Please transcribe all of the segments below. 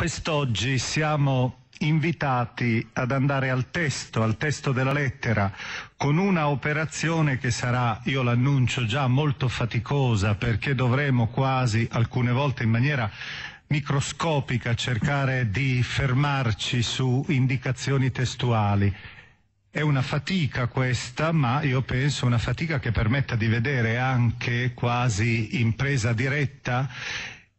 Quest'oggi siamo invitati ad andare al testo, al testo della lettera, con una operazione che sarà, io l'annuncio già, molto faticosa perché dovremo quasi, alcune volte in maniera microscopica, cercare di fermarci su indicazioni testuali. È una fatica questa, ma io penso una fatica che permetta di vedere anche quasi in presa diretta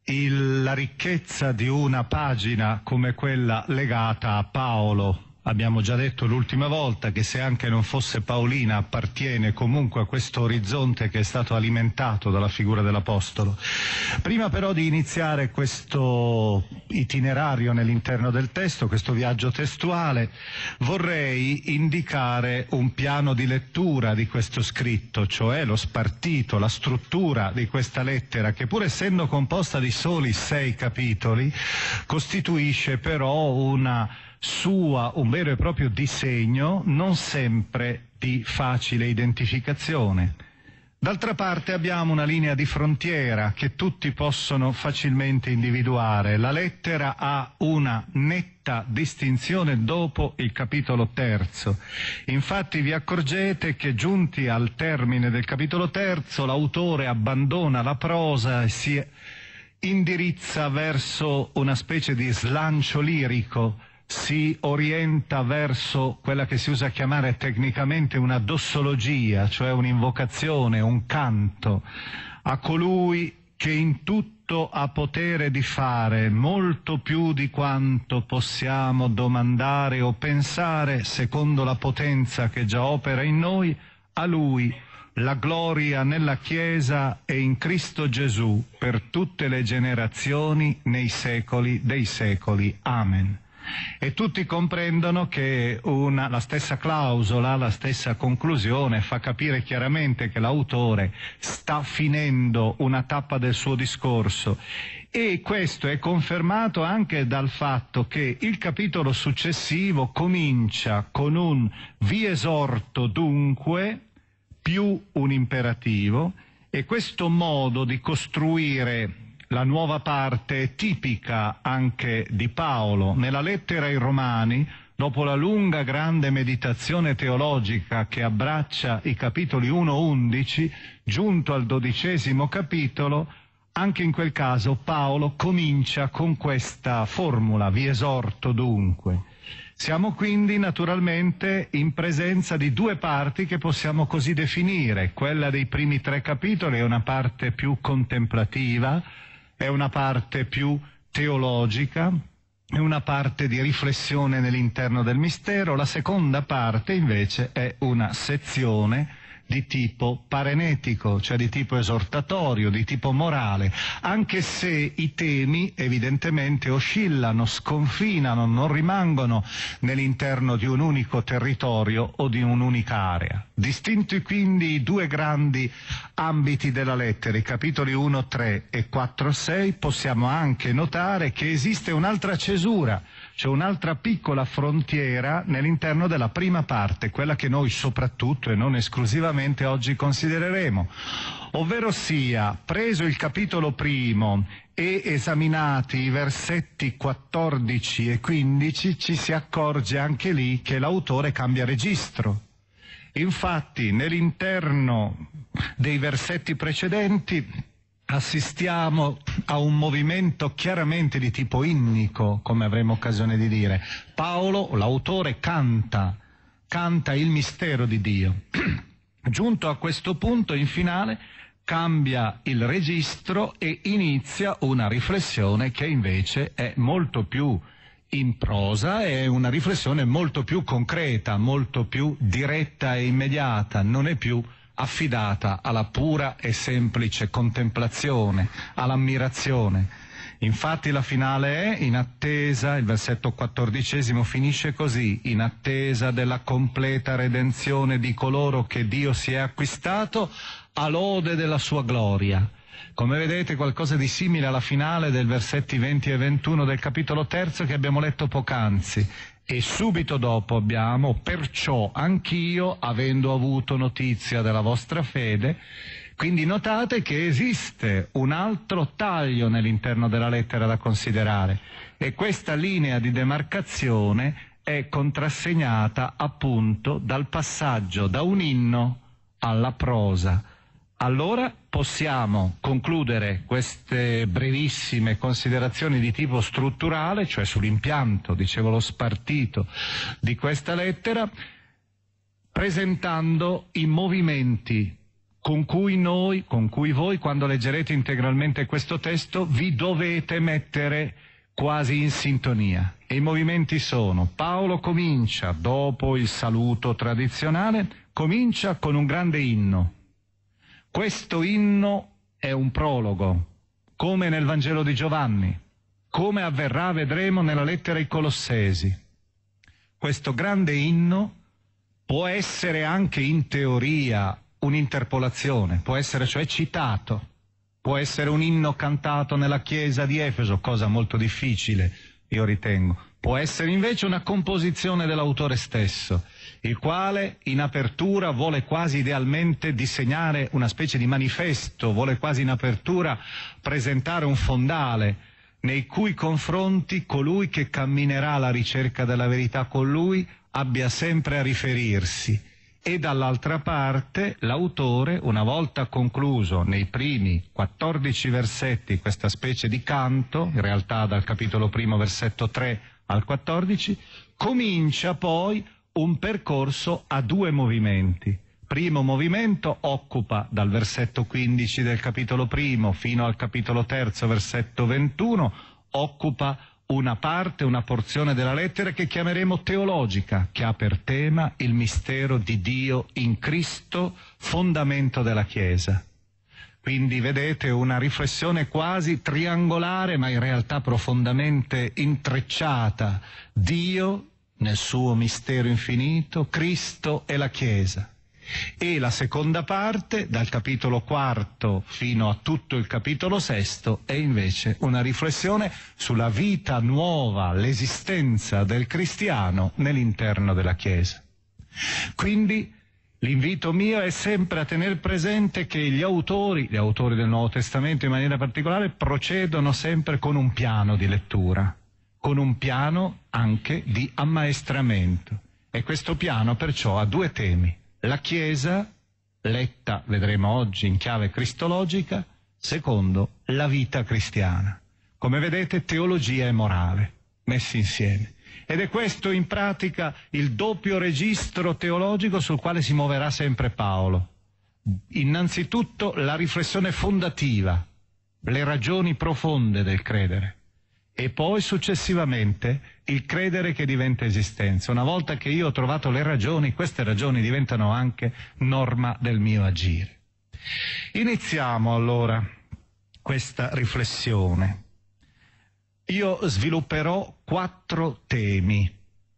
il, la ricchezza di una pagina come quella legata a Paolo Abbiamo già detto l'ultima volta che se anche non fosse Paolina appartiene comunque a questo orizzonte che è stato alimentato dalla figura dell'Apostolo. Prima però di iniziare questo itinerario nell'interno del testo, questo viaggio testuale, vorrei indicare un piano di lettura di questo scritto, cioè lo spartito, la struttura di questa lettera che pur essendo composta di soli sei capitoli costituisce però una sua un vero e proprio disegno non sempre di facile identificazione. D'altra parte abbiamo una linea di frontiera che tutti possono facilmente individuare. La lettera ha una netta distinzione dopo il capitolo terzo. Infatti vi accorgete che giunti al termine del capitolo terzo l'autore abbandona la prosa e si indirizza verso una specie di slancio lirico si orienta verso quella che si usa chiamare tecnicamente una dossologia, cioè un'invocazione, un canto, a colui che in tutto ha potere di fare molto più di quanto possiamo domandare o pensare, secondo la potenza che già opera in noi, a lui la gloria nella Chiesa e in Cristo Gesù per tutte le generazioni nei secoli dei secoli. Amen e tutti comprendono che una, la stessa clausola, la stessa conclusione fa capire chiaramente che l'autore sta finendo una tappa del suo discorso e questo è confermato anche dal fatto che il capitolo successivo comincia con un vi esorto dunque più un imperativo e questo modo di costruire la nuova parte tipica anche di Paolo. Nella lettera ai Romani, dopo la lunga grande meditazione teologica che abbraccia i capitoli 1-11, giunto al dodicesimo capitolo, anche in quel caso Paolo comincia con questa formula, vi esorto dunque. Siamo quindi naturalmente in presenza di due parti che possiamo così definire, quella dei primi tre capitoli è una parte più contemplativa, è una parte più teologica, è una parte di riflessione nell'interno del mistero, la seconda parte invece è una sezione di tipo parenetico, cioè di tipo esortatorio, di tipo morale, anche se i temi evidentemente oscillano, sconfinano, non rimangono nell'interno di un unico territorio o di un'unica area. Distinti quindi i due grandi ambiti della lettera, i capitoli 1, 3 e 4, 6, possiamo anche notare che esiste un'altra cesura c'è un'altra piccola frontiera nell'interno della prima parte, quella che noi soprattutto e non esclusivamente oggi considereremo, ovvero sia preso il capitolo primo e esaminati i versetti 14 e 15 ci si accorge anche lì che l'autore cambia registro. Infatti nell'interno dei versetti precedenti assistiamo a un movimento chiaramente di tipo innico, come avremo occasione di dire. Paolo, l'autore, canta, canta il mistero di Dio. Giunto a questo punto, in finale, cambia il registro e inizia una riflessione che invece è molto più in prosa è una riflessione molto più concreta, molto più diretta e immediata, non è più affidata alla pura e semplice contemplazione, all'ammirazione. Infatti la finale è in attesa, il versetto quattordicesimo finisce così, in attesa della completa redenzione di coloro che Dio si è acquistato a lode della sua gloria. Come vedete qualcosa di simile alla finale del versetti 20 e 21 del capitolo terzo che abbiamo letto poc'anzi e subito dopo abbiamo perciò anch'io, avendo avuto notizia della vostra fede, quindi notate che esiste un altro taglio nell'interno della lettera da considerare e questa linea di demarcazione è contrassegnata appunto dal passaggio da un inno alla prosa allora possiamo concludere queste brevissime considerazioni di tipo strutturale, cioè sull'impianto, dicevo lo spartito di questa lettera, presentando i movimenti con cui noi, con cui voi, quando leggerete integralmente questo testo, vi dovete mettere quasi in sintonia. E i movimenti sono, Paolo comincia, dopo il saluto tradizionale, comincia con un grande inno, questo inno è un prologo, come nel Vangelo di Giovanni, come avverrà vedremo nella lettera ai Colossesi. Questo grande inno può essere anche in teoria un'interpolazione, può essere cioè citato, può essere un inno cantato nella chiesa di Efeso, cosa molto difficile, io ritengo, Può essere invece una composizione dell'autore stesso, il quale in apertura vuole quasi idealmente disegnare una specie di manifesto, vuole quasi in apertura presentare un fondale nei cui confronti colui che camminerà alla ricerca della verità con lui abbia sempre a riferirsi e dall'altra parte l'autore, una volta concluso nei primi 14 versetti questa specie di canto, in realtà dal capitolo primo versetto 3 al 14, comincia poi un percorso a due movimenti. Primo movimento occupa dal versetto 15 del capitolo primo fino al capitolo terzo, versetto 21, occupa una parte, una porzione della lettera che chiameremo teologica, che ha per tema il mistero di Dio in Cristo, fondamento della Chiesa. Quindi vedete una riflessione quasi triangolare ma in realtà profondamente intrecciata. Dio nel suo mistero infinito, Cristo e la Chiesa. E la seconda parte, dal capitolo quarto fino a tutto il capitolo sesto, è invece una riflessione sulla vita nuova, l'esistenza del cristiano nell'interno della Chiesa. Quindi L'invito mio è sempre a tenere presente che gli autori, gli autori del Nuovo Testamento in maniera particolare, procedono sempre con un piano di lettura, con un piano anche di ammaestramento. E questo piano perciò ha due temi. La Chiesa, letta, vedremo oggi, in chiave cristologica, secondo la vita cristiana. Come vedete, teologia e morale, messi insieme. Ed è questo in pratica il doppio registro teologico sul quale si muoverà sempre Paolo. Innanzitutto la riflessione fondativa, le ragioni profonde del credere e poi successivamente il credere che diventa esistenza. Una volta che io ho trovato le ragioni, queste ragioni diventano anche norma del mio agire. Iniziamo allora questa riflessione io svilupperò quattro temi,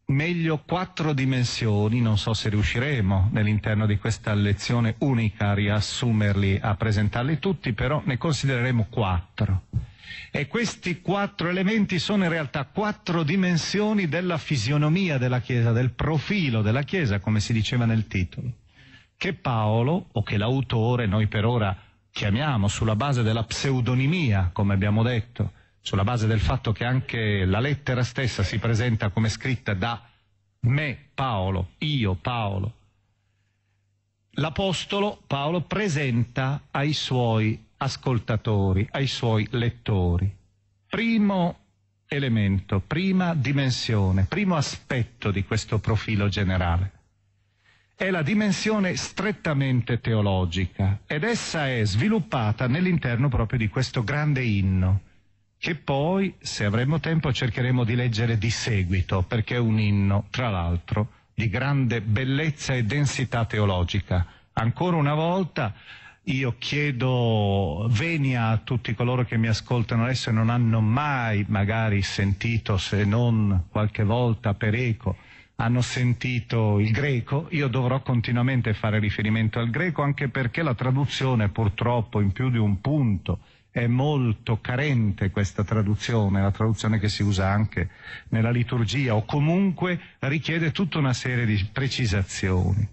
meglio quattro dimensioni, non so se riusciremo nell'interno di questa lezione unica a riassumerli, a presentarli tutti, però ne considereremo quattro. E questi quattro elementi sono in realtà quattro dimensioni della fisionomia della Chiesa, del profilo della Chiesa, come si diceva nel titolo, che Paolo, o che l'autore, noi per ora chiamiamo sulla base della pseudonimia, come abbiamo detto, sulla base del fatto che anche la lettera stessa si presenta come scritta da me Paolo, io Paolo. L'Apostolo Paolo presenta ai suoi ascoltatori, ai suoi lettori. Primo elemento, prima dimensione, primo aspetto di questo profilo generale. È la dimensione strettamente teologica ed essa è sviluppata nell'interno proprio di questo grande inno che poi, se avremo tempo, cercheremo di leggere di seguito, perché è un inno, tra l'altro, di grande bellezza e densità teologica. Ancora una volta io chiedo venia a tutti coloro che mi ascoltano adesso e non hanno mai magari sentito, se non qualche volta per eco, hanno sentito il greco, io dovrò continuamente fare riferimento al greco anche perché la traduzione purtroppo in più di un punto è molto carente questa traduzione, la traduzione che si usa anche nella liturgia o comunque richiede tutta una serie di precisazioni.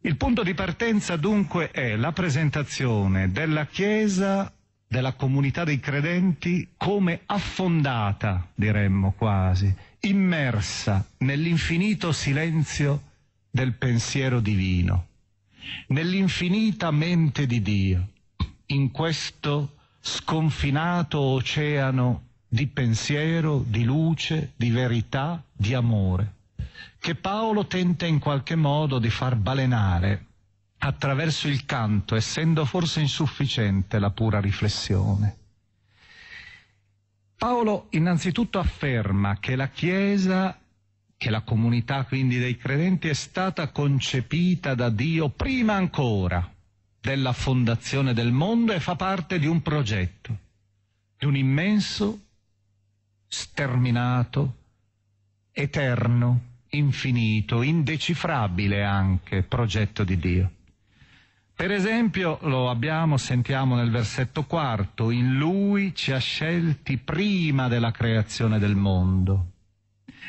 Il punto di partenza dunque è la presentazione della Chiesa, della comunità dei credenti come affondata, diremmo quasi, immersa nell'infinito silenzio del pensiero divino, nell'infinita mente di Dio in questo sconfinato oceano di pensiero, di luce, di verità, di amore, che Paolo tenta in qualche modo di far balenare attraverso il canto, essendo forse insufficiente la pura riflessione. Paolo innanzitutto afferma che la Chiesa, che la comunità quindi dei credenti è stata concepita da Dio prima ancora della fondazione del mondo e fa parte di un progetto, di un immenso, sterminato, eterno, infinito, indecifrabile anche progetto di Dio. Per esempio, lo abbiamo, sentiamo nel versetto quarto, in Lui ci ha scelti prima della creazione del mondo.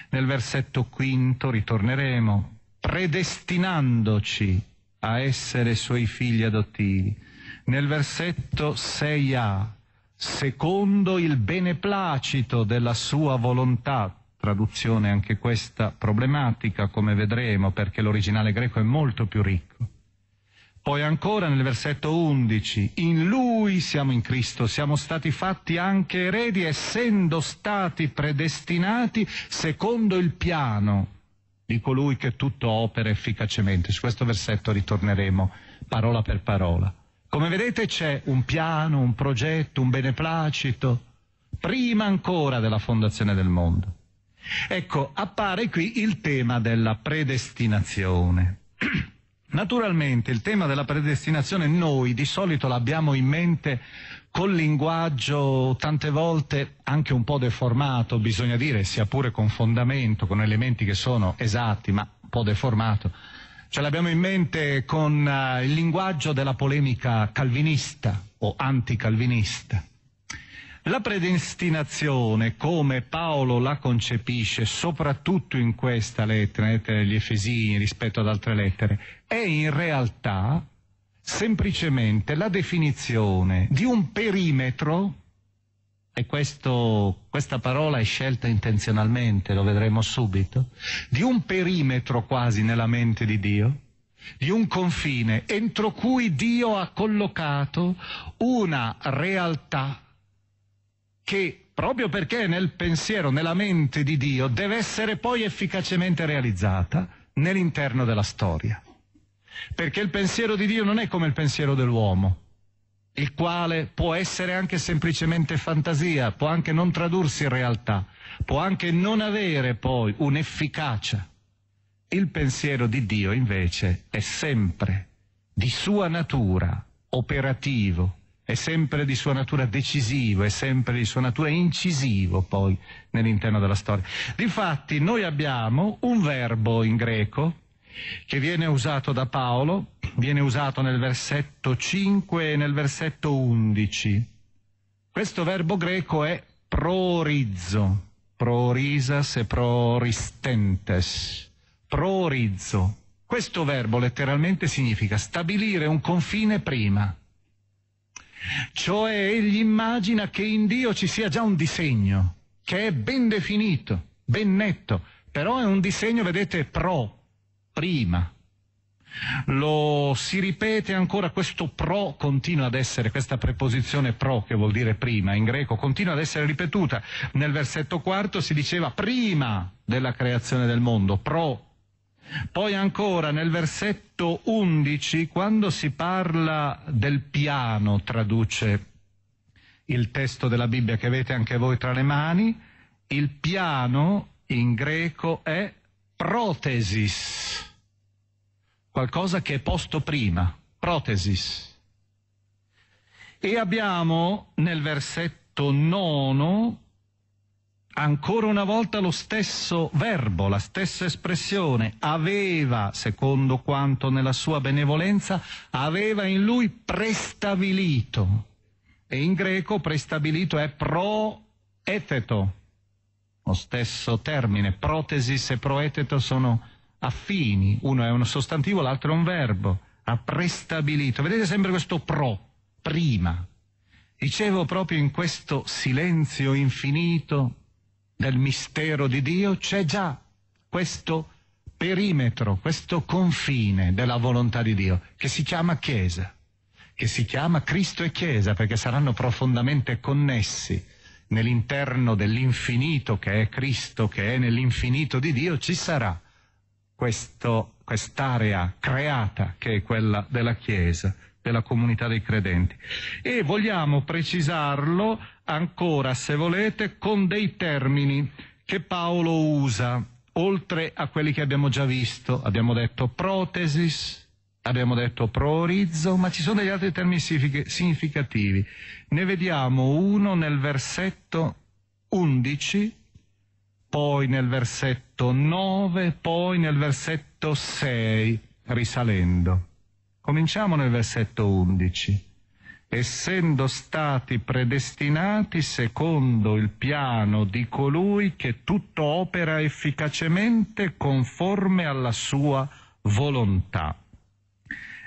Nel versetto quinto ritorneremo, predestinandoci a essere suoi figli adottivi. Nel versetto 6a, secondo il beneplacito della sua volontà, traduzione anche questa problematica, come vedremo, perché l'originale greco è molto più ricco. Poi ancora nel versetto 11, in lui siamo in Cristo, siamo stati fatti anche eredi, essendo stati predestinati secondo il piano di colui che tutto opera efficacemente. Su questo versetto ritorneremo parola per parola. Come vedete c'è un piano, un progetto, un beneplacito, prima ancora della fondazione del mondo. Ecco, appare qui il tema della predestinazione. Naturalmente il tema della predestinazione noi di solito l'abbiamo in mente col linguaggio tante volte anche un po' deformato, bisogna dire, sia pure con fondamento, con elementi che sono esatti, ma un po' deformato. Ce l'abbiamo in mente con uh, il linguaggio della polemica calvinista o anticalvinista. La predestinazione, come Paolo la concepisce, soprattutto in questa lettera, lettera degli Efesini rispetto ad altre lettere, è in realtà semplicemente la definizione di un perimetro, e questo, questa parola è scelta intenzionalmente, lo vedremo subito, di un perimetro quasi nella mente di Dio, di un confine entro cui Dio ha collocato una realtà che proprio perché nel pensiero, nella mente di Dio, deve essere poi efficacemente realizzata nell'interno della storia perché il pensiero di Dio non è come il pensiero dell'uomo, il quale può essere anche semplicemente fantasia, può anche non tradursi in realtà, può anche non avere poi un'efficacia. Il pensiero di Dio invece è sempre di sua natura operativo, è sempre di sua natura decisivo, è sempre di sua natura incisivo poi nell'interno della storia. Difatti noi abbiamo un verbo in greco che viene usato da Paolo, viene usato nel versetto 5 e nel versetto 11. Questo verbo greco è prorizzo, prorisas e proristentes, prorizzo. Questo verbo letteralmente significa stabilire un confine prima. Cioè egli immagina che in Dio ci sia già un disegno, che è ben definito, ben netto, però è un disegno, vedete, pro, prima. Lo si ripete ancora questo pro continua ad essere, questa preposizione pro che vuol dire prima in greco, continua ad essere ripetuta. Nel versetto quarto si diceva prima della creazione del mondo, pro. Poi ancora nel versetto undici, quando si parla del piano, traduce il testo della Bibbia che avete anche voi tra le mani, il piano in greco è protesis qualcosa che è posto prima, protesis. E abbiamo nel versetto nono ancora una volta lo stesso verbo, la stessa espressione, aveva, secondo quanto nella sua benevolenza, aveva in lui prestabilito. E in greco prestabilito è proeteto, lo stesso termine, protesis e proeteto sono affini, uno è un sostantivo, l'altro è un verbo, ha prestabilito. Vedete sempre questo pro, prima. Dicevo proprio in questo silenzio infinito del mistero di Dio c'è già questo perimetro, questo confine della volontà di Dio che si chiama Chiesa, che si chiama Cristo e Chiesa perché saranno profondamente connessi nell'interno dell'infinito che è Cristo, che è nell'infinito di Dio, ci sarà questo, quest'area creata che è quella della Chiesa, della comunità dei credenti. E vogliamo precisarlo ancora, se volete, con dei termini che Paolo usa, oltre a quelli che abbiamo già visto. Abbiamo detto protesis, abbiamo detto proorizzo, ma ci sono degli altri termini significativi. Ne vediamo uno nel versetto 11 poi nel versetto 9, poi nel versetto 6, risalendo. Cominciamo nel versetto 11. Essendo stati predestinati secondo il piano di colui che tutto opera efficacemente conforme alla sua volontà.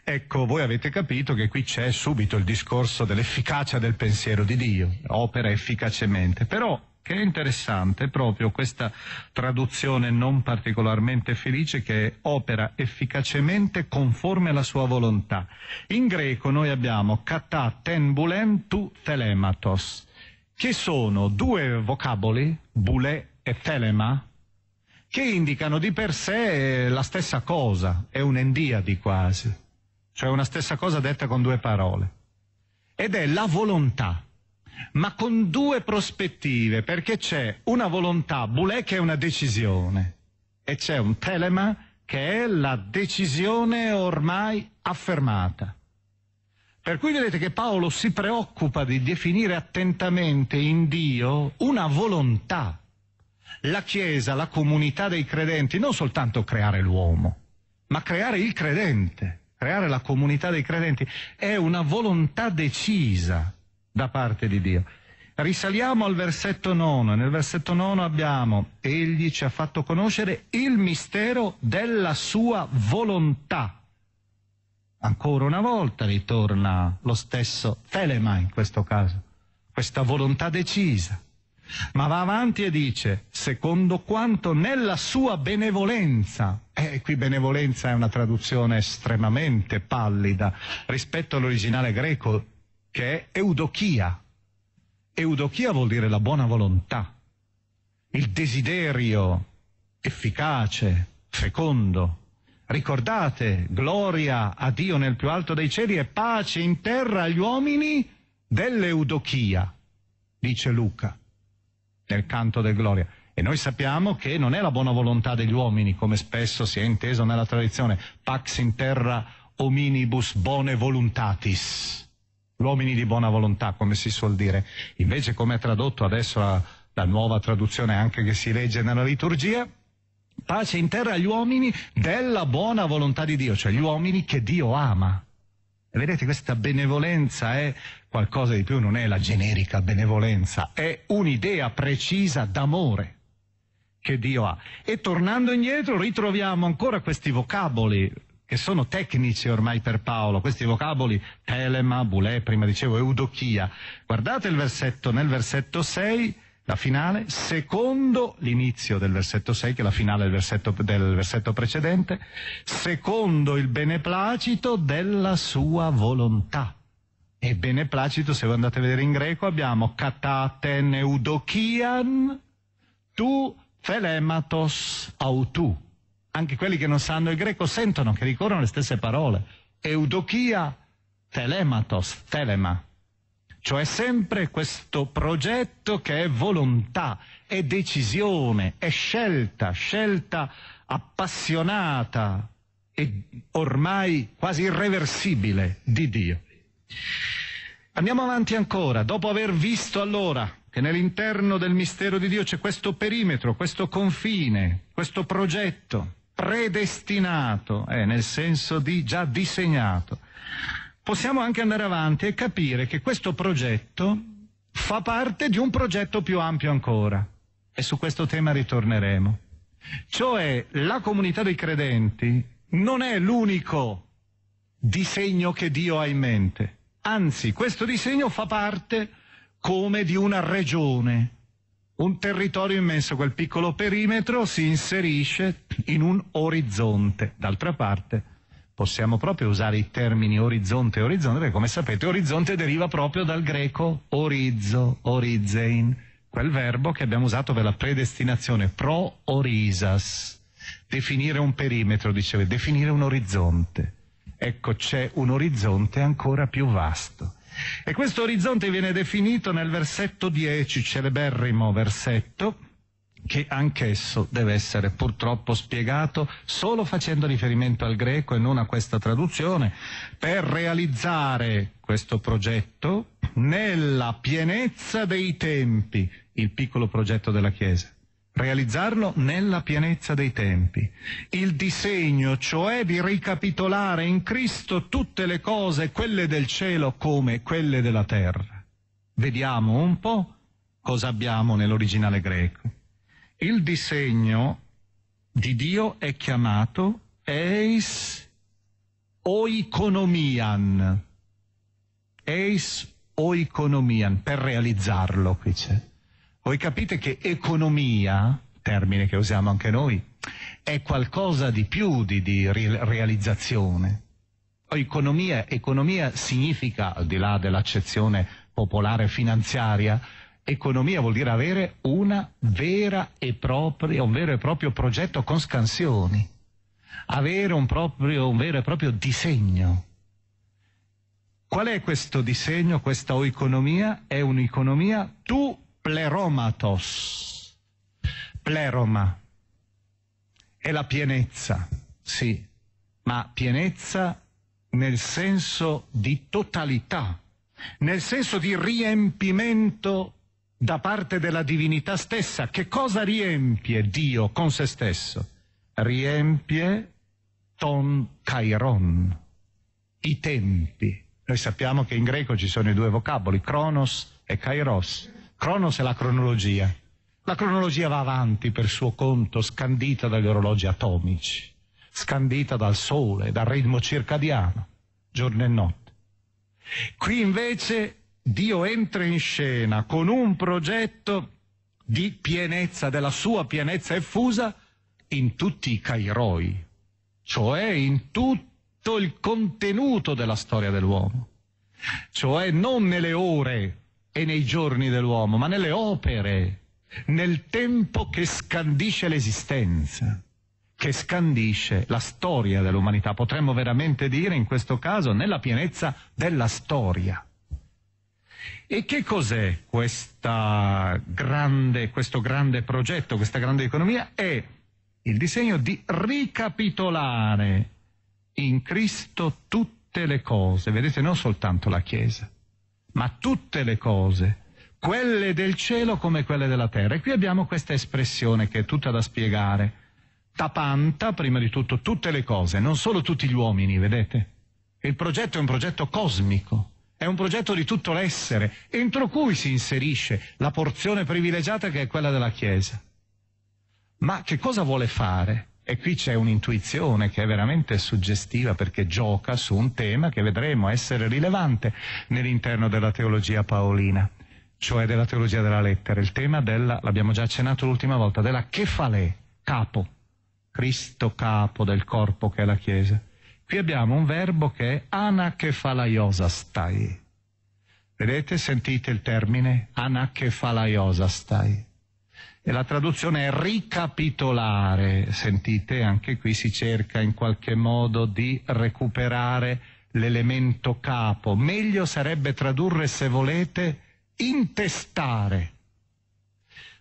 Ecco, voi avete capito che qui c'è subito il discorso dell'efficacia del pensiero di Dio, opera efficacemente, però che è interessante proprio questa traduzione non particolarmente felice che opera efficacemente conforme alla sua volontà. In greco noi abbiamo kata ten bulen tu telematos, che sono due vocaboli, bule e telema, che indicano di per sé la stessa cosa, è un endiadi quasi, cioè una stessa cosa detta con due parole, ed è la volontà ma con due prospettive, perché c'è una volontà bulè che è una decisione e c'è un telema che è la decisione ormai affermata. Per cui vedete che Paolo si preoccupa di definire attentamente in Dio una volontà, la Chiesa, la comunità dei credenti, non soltanto creare l'uomo, ma creare il credente, creare la comunità dei credenti, è una volontà decisa, da parte di Dio. Risaliamo al versetto 9. Nel versetto 9 abbiamo, egli ci ha fatto conoscere il mistero della sua volontà. Ancora una volta ritorna lo stesso Telema in questo caso, questa volontà decisa. Ma va avanti e dice, secondo quanto nella sua benevolenza, e eh, qui benevolenza è una traduzione estremamente pallida rispetto all'originale greco, che è eudochia. Eudochia vuol dire la buona volontà, il desiderio efficace, fecondo. Ricordate, gloria a Dio nel più alto dei cieli e pace in terra agli uomini dell'eudochia, dice Luca nel canto del gloria. E noi sappiamo che non è la buona volontà degli uomini, come spesso si è inteso nella tradizione, pax in terra hominibus bone voluntatis uomini di buona volontà, come si suol dire. Invece, come è tradotto adesso la, la nuova traduzione anche che si legge nella liturgia, pace in terra agli uomini della buona volontà di Dio, cioè gli uomini che Dio ama. E vedete, questa benevolenza è qualcosa di più, non è la generica benevolenza, è un'idea precisa d'amore che Dio ha. E tornando indietro ritroviamo ancora questi vocaboli che sono tecnici ormai per Paolo, questi vocaboli telema, bulè, prima dicevo eudochia. Guardate il versetto, nel versetto 6, la finale, secondo l'inizio del versetto 6, che è la finale del versetto, del versetto precedente, secondo il beneplacito della sua volontà. E beneplacito, se andate a vedere in greco, abbiamo kataten eudokian tu felematos autu anche quelli che non sanno il greco sentono che ricorrono le stesse parole. Eudochia, telematos, telema. Cioè sempre questo progetto che è volontà, è decisione, è scelta, scelta appassionata e ormai quasi irreversibile di Dio. Andiamo avanti ancora, dopo aver visto allora che nell'interno del mistero di Dio c'è questo perimetro, questo confine, questo progetto, predestinato, eh, nel senso di già disegnato. Possiamo anche andare avanti e capire che questo progetto fa parte di un progetto più ampio ancora e su questo tema ritorneremo. Cioè la comunità dei credenti non è l'unico disegno che Dio ha in mente, anzi questo disegno fa parte come di una regione, un territorio immenso, quel piccolo perimetro si inserisce in un orizzonte. D'altra parte possiamo proprio usare i termini orizzonte e orizzonte, perché come sapete orizzonte deriva proprio dal greco orizzo, orizein, quel verbo che abbiamo usato per la predestinazione, pro orisas. Definire un perimetro, dicevo, definire un orizzonte. Ecco, c'è un orizzonte ancora più vasto e questo orizzonte viene definito nel versetto 10, celeberrimo versetto, che anch'esso deve essere purtroppo spiegato solo facendo riferimento al greco e non a questa traduzione, per realizzare questo progetto nella pienezza dei tempi, il piccolo progetto della Chiesa realizzarlo nella pienezza dei tempi. Il disegno, cioè, di ricapitolare in Cristo tutte le cose, quelle del cielo come quelle della terra. Vediamo un po' cosa abbiamo nell'originale greco. Il disegno di Dio è chiamato eis oikonomian. Eis oikonomian, per realizzarlo qui c'è. Voi capite che economia, termine che usiamo anche noi, è qualcosa di più di, di realizzazione. Economia, economia significa, al di là dell'accezione popolare finanziaria, economia vuol dire avere propria, un vero e proprio progetto con scansioni, avere un, proprio, un vero e proprio disegno. Qual è questo disegno, questa economia? È un'economia tu pleromatos, pleroma, è la pienezza, sì, ma pienezza nel senso di totalità, nel senso di riempimento da parte della divinità stessa. Che cosa riempie Dio con se stesso? Riempie ton kairon, i tempi. Noi sappiamo che in greco ci sono i due vocaboli, Kronos e kairos. Cronos è la cronologia. La cronologia va avanti per suo conto, scandita dagli orologi atomici, scandita dal sole, dal ritmo circadiano, giorno e notte. Qui invece Dio entra in scena con un progetto di pienezza, della sua pienezza effusa in tutti i cairoi, cioè in tutto il contenuto della storia dell'uomo, cioè non nelle ore e nei giorni dell'uomo, ma nelle opere, nel tempo che scandisce l'esistenza, che scandisce la storia dell'umanità. Potremmo veramente dire in questo caso nella pienezza della storia. E che cos'è grande, questo grande progetto, questa grande economia? È il disegno di ricapitolare in Cristo tutte le cose, vedete non soltanto la Chiesa, ma tutte le cose, quelle del cielo come quelle della terra. E qui abbiamo questa espressione che è tutta da spiegare. Tapanta, prima di tutto, tutte le cose, non solo tutti gli uomini, vedete? Il progetto è un progetto cosmico, è un progetto di tutto l'essere, entro cui si inserisce la porzione privilegiata che è quella della Chiesa. Ma che cosa vuole fare? E qui c'è un'intuizione che è veramente suggestiva perché gioca su un tema che vedremo essere rilevante nell'interno della teologia paolina, cioè della teologia della lettera, il tema della, l'abbiamo già accennato l'ultima volta, della Kefale, capo, Cristo capo del corpo che è la Chiesa. Qui abbiamo un verbo che è anachefalaiosastai. Vedete, sentite il termine anachefalaiosastai e la traduzione è ricapitolare. Sentite, anche qui si cerca in qualche modo di recuperare l'elemento capo. Meglio sarebbe tradurre, se volete, intestare,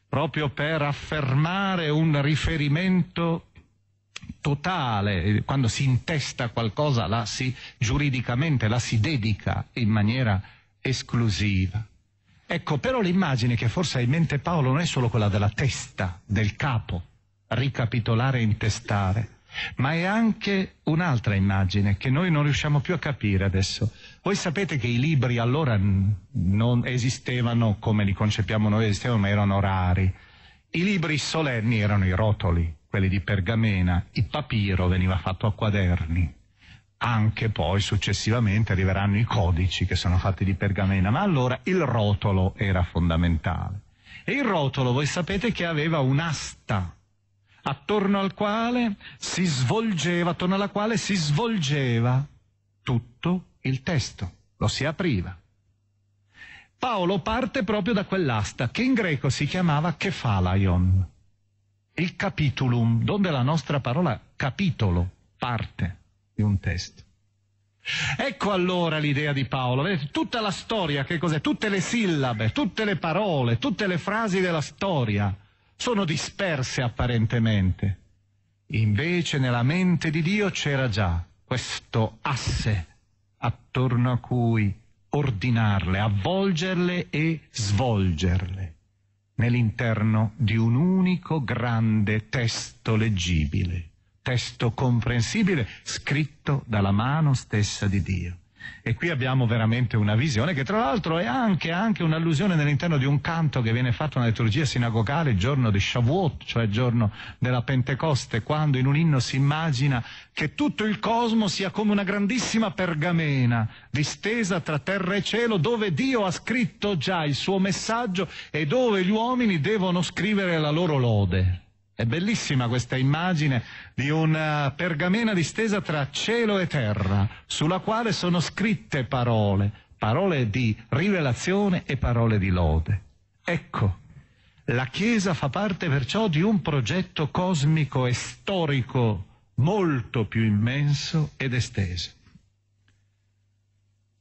proprio per affermare un riferimento totale, quando si intesta qualcosa la si, giuridicamente la si dedica in maniera esclusiva. Ecco, però l'immagine che forse ha in mente Paolo non è solo quella della testa, del capo, ricapitolare e intestare, ma è anche un'altra immagine che noi non riusciamo più a capire adesso. Voi sapete che i libri allora non esistevano come li concepiamo noi, esistevano ma erano rari. I libri solenni erano i rotoli, quelli di pergamena, il papiro veniva fatto a quaderni, anche poi successivamente arriveranno i codici che sono fatti di pergamena, ma allora il rotolo era fondamentale. E il rotolo voi sapete che aveva un'asta attorno al quale si svolgeva, attorno alla quale si svolgeva tutto il testo, lo si apriva. Paolo parte proprio da quell'asta che in greco si chiamava kefalaion, il capitulum, donde la nostra parola capitolo parte di un testo. Ecco allora l'idea di Paolo, vedete, tutta la storia, che cos'è? Tutte le sillabe, tutte le parole, tutte le frasi della storia sono disperse apparentemente. Invece nella mente di Dio c'era già questo asse attorno a cui ordinarle, avvolgerle e svolgerle nell'interno di un unico grande testo leggibile testo comprensibile scritto dalla mano stessa di Dio. E qui abbiamo veramente una visione che tra l'altro è anche, anche un'allusione nell'interno di un canto che viene fatto nella liturgia sinagogale il giorno di Shavuot, cioè il giorno della Pentecoste, quando in un inno si immagina che tutto il cosmo sia come una grandissima pergamena distesa tra terra e cielo dove Dio ha scritto già il suo messaggio e dove gli uomini devono scrivere la loro lode. È bellissima questa immagine di una eh, pergamena distesa tra cielo e terra, sulla quale sono scritte parole, parole di rivelazione e parole di lode. Ecco, la Chiesa fa parte perciò di un progetto cosmico e storico molto più immenso ed esteso.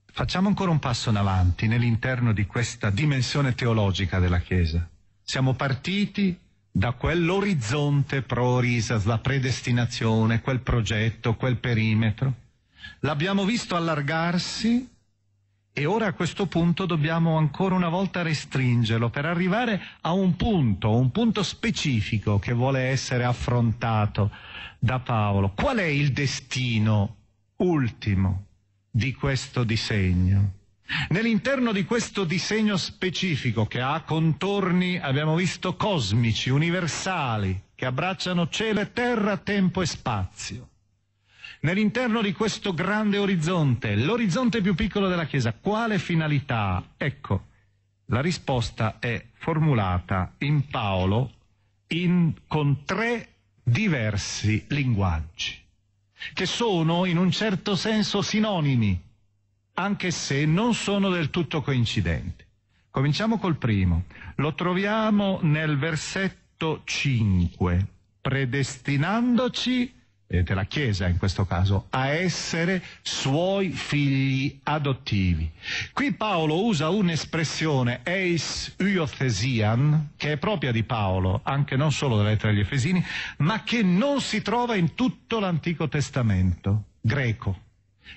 Facciamo ancora un passo in avanti nell'interno di questa dimensione teologica della Chiesa. Siamo partiti da quell'orizzonte pro prorisas la predestinazione, quel progetto, quel perimetro. L'abbiamo visto allargarsi e ora a questo punto dobbiamo ancora una volta restringerlo per arrivare a un punto, un punto specifico che vuole essere affrontato da Paolo. Qual è il destino ultimo di questo disegno? Nell'interno di questo disegno specifico che ha contorni, abbiamo visto, cosmici, universali, che abbracciano cielo e terra, tempo e spazio. Nell'interno di questo grande orizzonte, l'orizzonte più piccolo della Chiesa, quale finalità? Ecco, la risposta è formulata in Paolo in, con tre diversi linguaggi, che sono in un certo senso sinonimi anche se non sono del tutto coincidenti. Cominciamo col primo. Lo troviamo nel versetto 5, predestinandoci, vedete la Chiesa in questo caso, a essere suoi figli adottivi. Qui Paolo usa un'espressione eis euthesian, che è propria di Paolo, anche non solo della lettera agli Efesini, ma che non si trova in tutto l'Antico Testamento greco.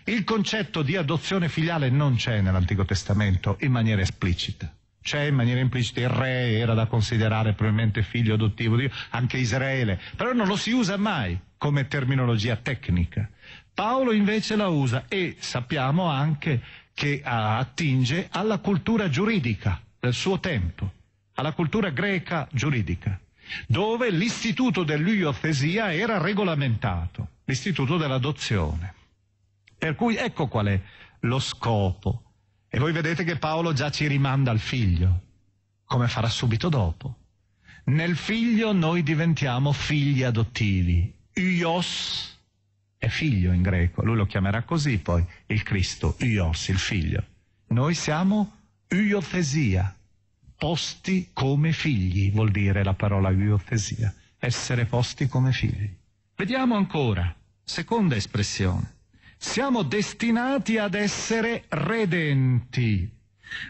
Il concetto di adozione filiale non c'è nell'Antico Testamento in maniera esplicita. C'è in maniera implicita il re era da considerare probabilmente figlio adottivo di Dio, anche Israele, però non lo si usa mai come terminologia tecnica. Paolo invece la usa e sappiamo anche che attinge alla cultura giuridica del suo tempo, alla cultura greca giuridica, dove l'istituto dell'uiothesia era regolamentato, l'istituto dell'adozione. Per cui ecco qual è lo scopo. E voi vedete che Paolo già ci rimanda al figlio, come farà subito dopo. Nel figlio noi diventiamo figli adottivi. Ios è figlio in greco, lui lo chiamerà così poi, il Cristo, Ios, il figlio. Noi siamo iotesia, posti come figli, vuol dire la parola iotesia, essere posti come figli. Vediamo ancora, seconda espressione siamo destinati ad essere redenti.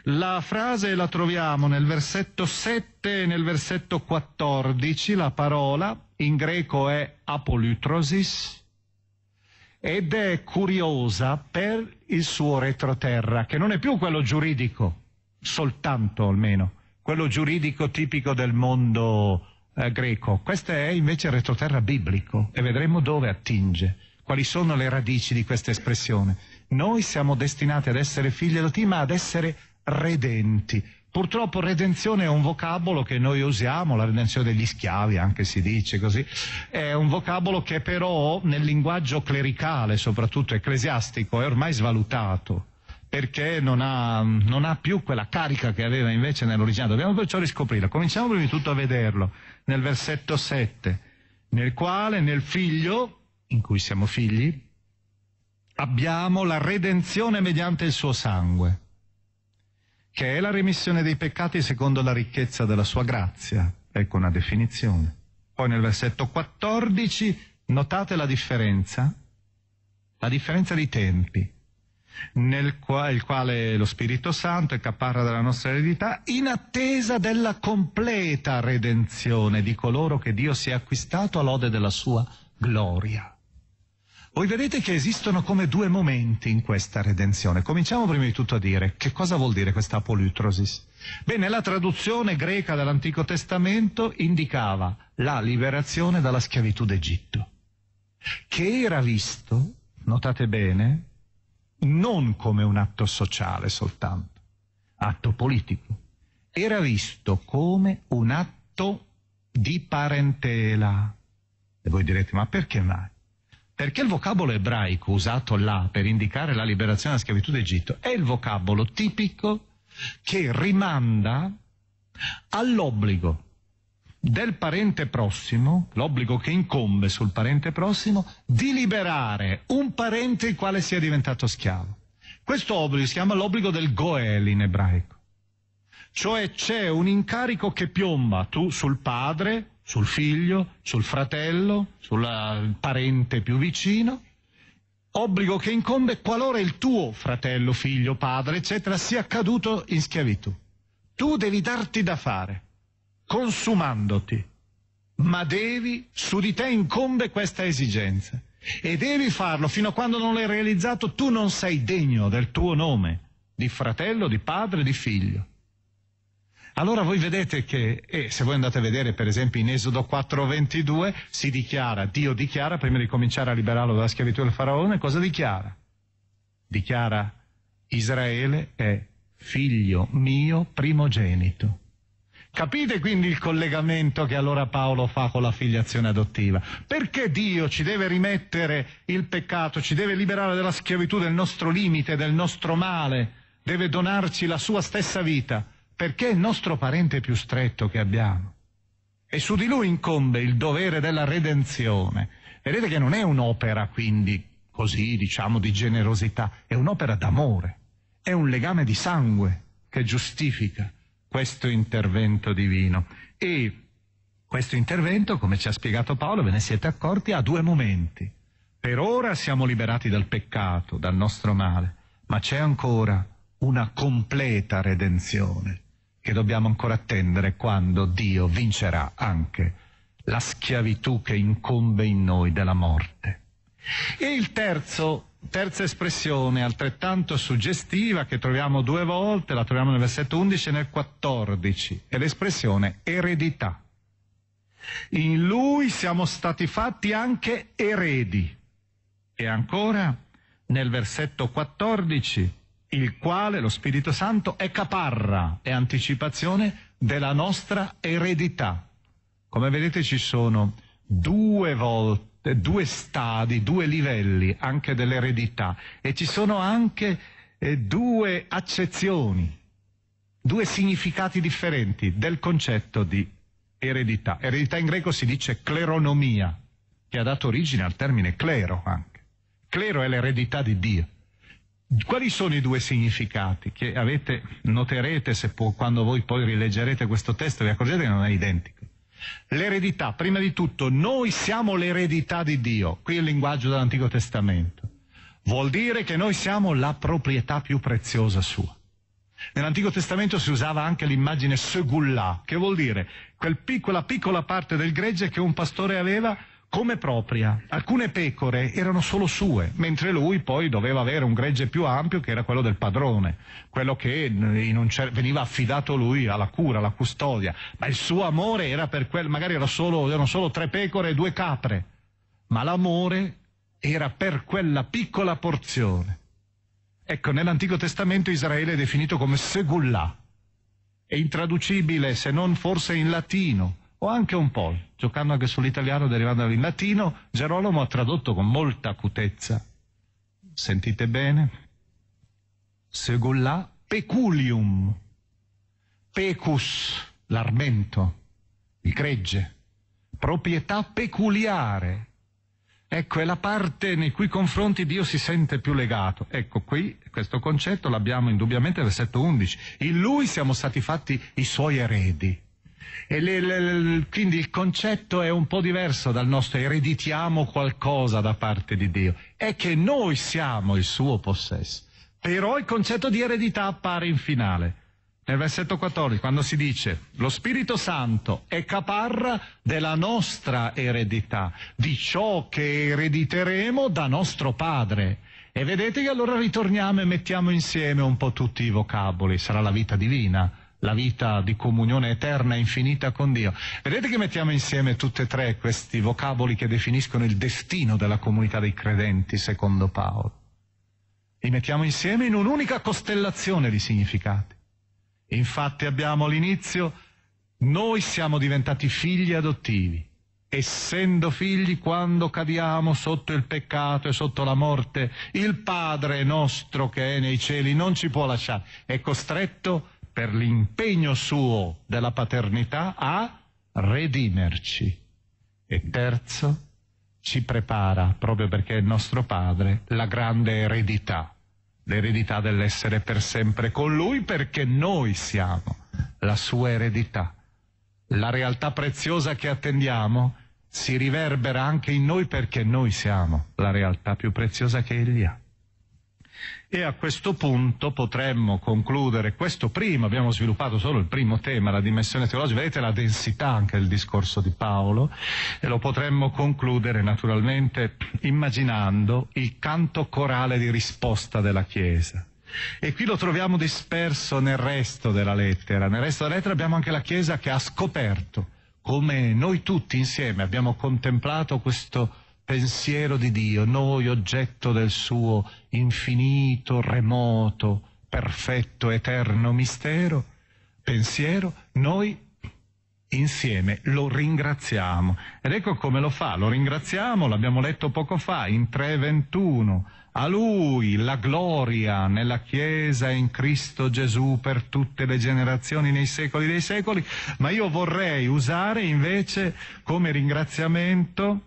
La frase la troviamo nel versetto 7 e nel versetto 14, la parola in greco è apolutrosis ed è curiosa per il suo retroterra, che non è più quello giuridico, soltanto almeno, quello giuridico tipico del mondo eh, greco. Questo è invece il retroterra biblico e vedremo dove attinge. Quali sono le radici di questa espressione? Noi siamo destinati ad essere figli adottivi, ma ad essere redenti. Purtroppo redenzione è un vocabolo che noi usiamo, la redenzione degli schiavi anche si dice così, è un vocabolo che però nel linguaggio clericale, soprattutto ecclesiastico, è ormai svalutato perché non ha, non ha più quella carica che aveva invece nell'originale. Dobbiamo perciò riscoprirla. Cominciamo prima di tutto a vederlo nel versetto 7, nel quale nel figlio in cui siamo figli, abbiamo la redenzione mediante il suo sangue, che è la remissione dei peccati secondo la ricchezza della sua grazia. Ecco una definizione. Poi nel versetto 14 notate la differenza, la differenza di tempi, nel quale, il quale lo Spirito Santo è caparra della nostra eredità, in attesa della completa redenzione di coloro che Dio si è acquistato a lode della sua gloria. Voi vedete che esistono come due momenti in questa redenzione. Cominciamo prima di tutto a dire che cosa vuol dire questa apolutrosis. Bene, la traduzione greca dell'Antico Testamento indicava la liberazione dalla schiavitù d'Egitto, che era visto, notate bene, non come un atto sociale soltanto, atto politico, era visto come un atto di parentela. E voi direte, ma perché mai? perché il vocabolo ebraico usato là per indicare la liberazione dalla schiavitù d'Egitto è il vocabolo tipico che rimanda all'obbligo del parente prossimo, l'obbligo che incombe sul parente prossimo, di liberare un parente il quale sia diventato schiavo. Questo obbligo si chiama l'obbligo del Goel in ebraico. Cioè c'è un incarico che piomba tu sul padre sul figlio, sul fratello, sul parente più vicino, obbligo che incombe qualora il tuo fratello, figlio, padre, eccetera, sia caduto in schiavitù. Tu devi darti da fare, consumandoti, ma devi, su di te incombe questa esigenza. E devi farlo fino a quando non l'hai realizzato, tu non sei degno del tuo nome, di fratello, di padre, di figlio. Allora voi vedete che, eh, se voi andate a vedere per esempio in Esodo 4.22, si dichiara, Dio dichiara, prima di cominciare a liberarlo dalla schiavitù del faraone, cosa dichiara? Dichiara Israele è figlio mio primogenito. Capite quindi il collegamento che allora Paolo fa con la filiazione adottiva? Perché Dio ci deve rimettere il peccato, ci deve liberare dalla schiavitù del nostro limite, del nostro male, deve donarci la sua stessa vita? perché è il nostro parente più stretto che abbiamo e su di lui incombe il dovere della redenzione. Vedete che non è un'opera quindi così, diciamo, di generosità, è un'opera d'amore, è un legame di sangue che giustifica questo intervento divino. E questo intervento, come ci ha spiegato Paolo, ve ne siete accorti, ha due momenti. Per ora siamo liberati dal peccato, dal nostro male, ma c'è ancora una completa redenzione, che dobbiamo ancora attendere quando Dio vincerà anche la schiavitù che incombe in noi della morte. E il terzo terza espressione altrettanto suggestiva che troviamo due volte, la troviamo nel versetto 11 e nel 14, è l'espressione eredità. In lui siamo stati fatti anche eredi. E ancora nel versetto 14 il quale lo Spirito Santo è caparra, e anticipazione della nostra eredità. Come vedete ci sono due volte, due stadi, due livelli anche dell'eredità e ci sono anche eh, due accezioni, due significati differenti del concetto di eredità. Eredità in greco si dice cleronomia, che ha dato origine al termine clero anche. Clero è l'eredità di Dio. Quali sono i due significati che avete, noterete può, quando voi poi rileggerete questo testo vi accorgete che non è identico? L'eredità, prima di tutto, noi siamo l'eredità di Dio, qui il linguaggio dell'Antico Testamento, vuol dire che noi siamo la proprietà più preziosa sua. Nell'Antico Testamento si usava anche l'immagine segullà, che vuol dire quella piccola parte del gregge che un pastore aveva come propria. Alcune pecore erano solo sue, mentre lui poi doveva avere un gregge più ampio che era quello del padrone, quello che eh, cer- veniva affidato lui alla cura, alla custodia. Ma il suo amore era per quel, magari era solo, erano solo tre pecore e due capre, ma l'amore era per quella piccola porzione. Ecco, nell'Antico Testamento Israele è definito come segullah, è intraducibile se non forse in latino, o anche un po', giocando anche sull'italiano derivando dal latino, Gerolamo ha tradotto con molta acutezza. Sentite bene? Segulla peculium, pecus, l'armento, il gregge, proprietà peculiare. Ecco, è la parte nei cui confronti Dio si sente più legato. Ecco, qui questo concetto l'abbiamo indubbiamente nel versetto 11. In lui siamo stati fatti i suoi eredi. E le, le, quindi il concetto è un po' diverso dal nostro ereditiamo qualcosa da parte di Dio, è che noi siamo il suo possesso. Però il concetto di eredità appare in finale. Nel versetto 14, quando si dice lo Spirito Santo è caparra della nostra eredità, di ciò che erediteremo da nostro Padre. E vedete che allora ritorniamo e mettiamo insieme un po' tutti i vocaboli, sarà la vita divina la vita di comunione eterna e infinita con Dio. Vedete che mettiamo insieme tutti e tre questi vocaboli che definiscono il destino della comunità dei credenti, secondo Paolo. Li mettiamo insieme in un'unica costellazione di significati. Infatti abbiamo l'inizio, noi siamo diventati figli adottivi, essendo figli quando cadiamo sotto il peccato e sotto la morte, il Padre nostro che è nei cieli non ci può lasciare, è costretto per l'impegno suo della paternità a redimerci. E terzo, ci prepara, proprio perché è il nostro padre, la grande eredità, l'eredità dell'essere per sempre con lui perché noi siamo la sua eredità. La realtà preziosa che attendiamo si riverbera anche in noi perché noi siamo la realtà più preziosa che egli ha. E a questo punto potremmo concludere questo primo, abbiamo sviluppato solo il primo tema, la dimensione teologica, vedete la densità anche del discorso di Paolo, e lo potremmo concludere naturalmente immaginando il canto corale di risposta della Chiesa. E qui lo troviamo disperso nel resto della lettera. Nel resto della lettera abbiamo anche la Chiesa che ha scoperto, come noi tutti insieme abbiamo contemplato questo pensiero di Dio, noi oggetto del suo infinito, remoto, perfetto, eterno mistero, pensiero, noi insieme lo ringraziamo. Ed ecco come lo fa, lo ringraziamo, l'abbiamo letto poco fa in 3.21. A lui la gloria nella Chiesa e in Cristo Gesù per tutte le generazioni nei secoli dei secoli, ma io vorrei usare invece come ringraziamento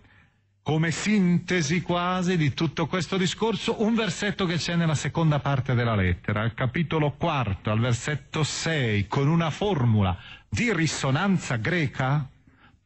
come sintesi quasi di tutto questo discorso un versetto che c'è nella seconda parte della lettera, al capitolo quarto, al versetto 6, con una formula di risonanza greca.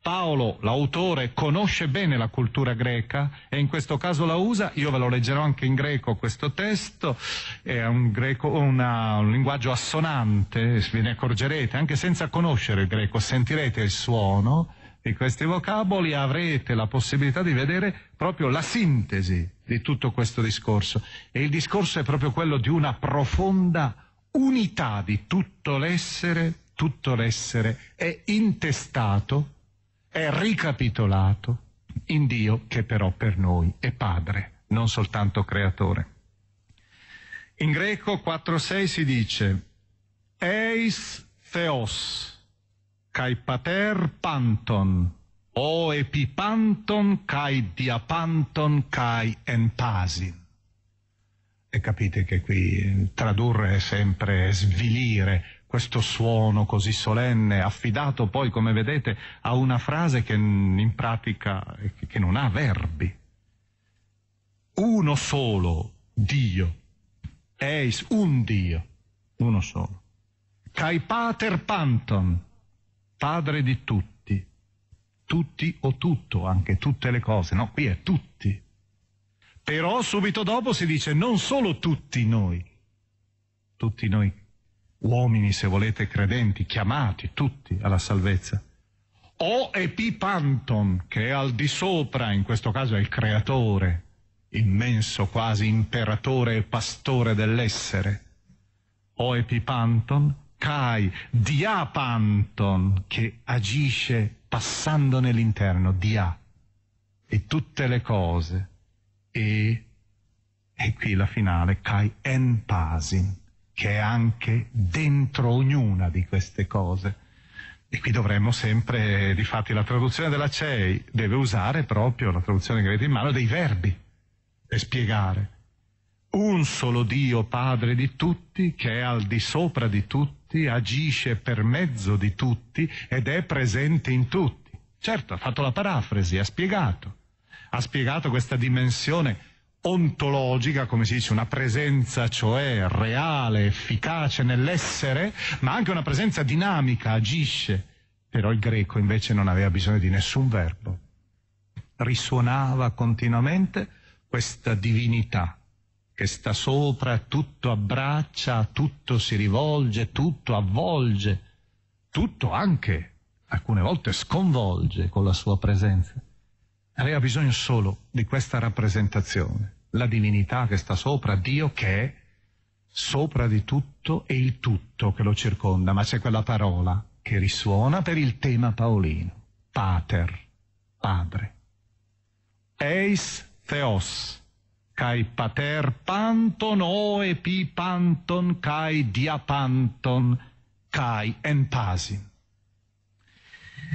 Paolo, l'autore, conosce bene la cultura greca e in questo caso la usa. Io ve lo leggerò anche in greco questo testo, è un, greco, una, un linguaggio assonante, ve ne accorgerete, anche senza conoscere il greco sentirete il suono di questi vocaboli avrete la possibilità di vedere proprio la sintesi di tutto questo discorso. E il discorso è proprio quello di una profonda unità di tutto l'essere, tutto l'essere è intestato, è ricapitolato in Dio che però per noi è Padre, non soltanto Creatore. In greco 4.6 si dice Eis Theos, cae pater panton, o epipanton cae diapanton cae enpasin. E capite che qui eh, tradurre è sempre svilire questo suono così solenne, affidato poi, come vedete, a una frase che in pratica eh, che non ha verbi. Uno solo, Dio. Eis, un Dio. Uno solo. Cai pater panton, padre di tutti, tutti o tutto, anche tutte le cose, no? Qui è tutti. Però subito dopo si dice non solo tutti noi, tutti noi uomini, se volete, credenti, chiamati tutti alla salvezza, o epipanton, che è al di sopra, in questo caso è il creatore, immenso quasi imperatore e pastore dell'essere, o epipanton, Kai, diapanton, che agisce passando nell'interno, dia, e tutte le cose, e, e qui la finale, Kai en pasin, che è anche dentro ognuna di queste cose. E qui dovremmo sempre, difatti la traduzione della CEI deve usare proprio la traduzione greca in mano dei verbi e spiegare un solo Dio Padre di tutti che è al di sopra di tutti tutti, agisce per mezzo di tutti ed è presente in tutti. Certo, ha fatto la parafrasi, ha spiegato. Ha spiegato questa dimensione ontologica, come si dice, una presenza cioè reale, efficace nell'essere, ma anche una presenza dinamica, agisce. Però il greco invece non aveva bisogno di nessun verbo. Risuonava continuamente questa divinità, che sta sopra, tutto abbraccia, tutto si rivolge, tutto avvolge, tutto anche alcune volte sconvolge con la sua presenza. Aveva bisogno solo di questa rappresentazione, la divinità che sta sopra, Dio che è sopra di tutto e il tutto che lo circonda, ma c'è quella parola che risuona per il tema paolino, pater, padre. Eis Theos Kai pater panton o epi panton kai diapanton kai empasin.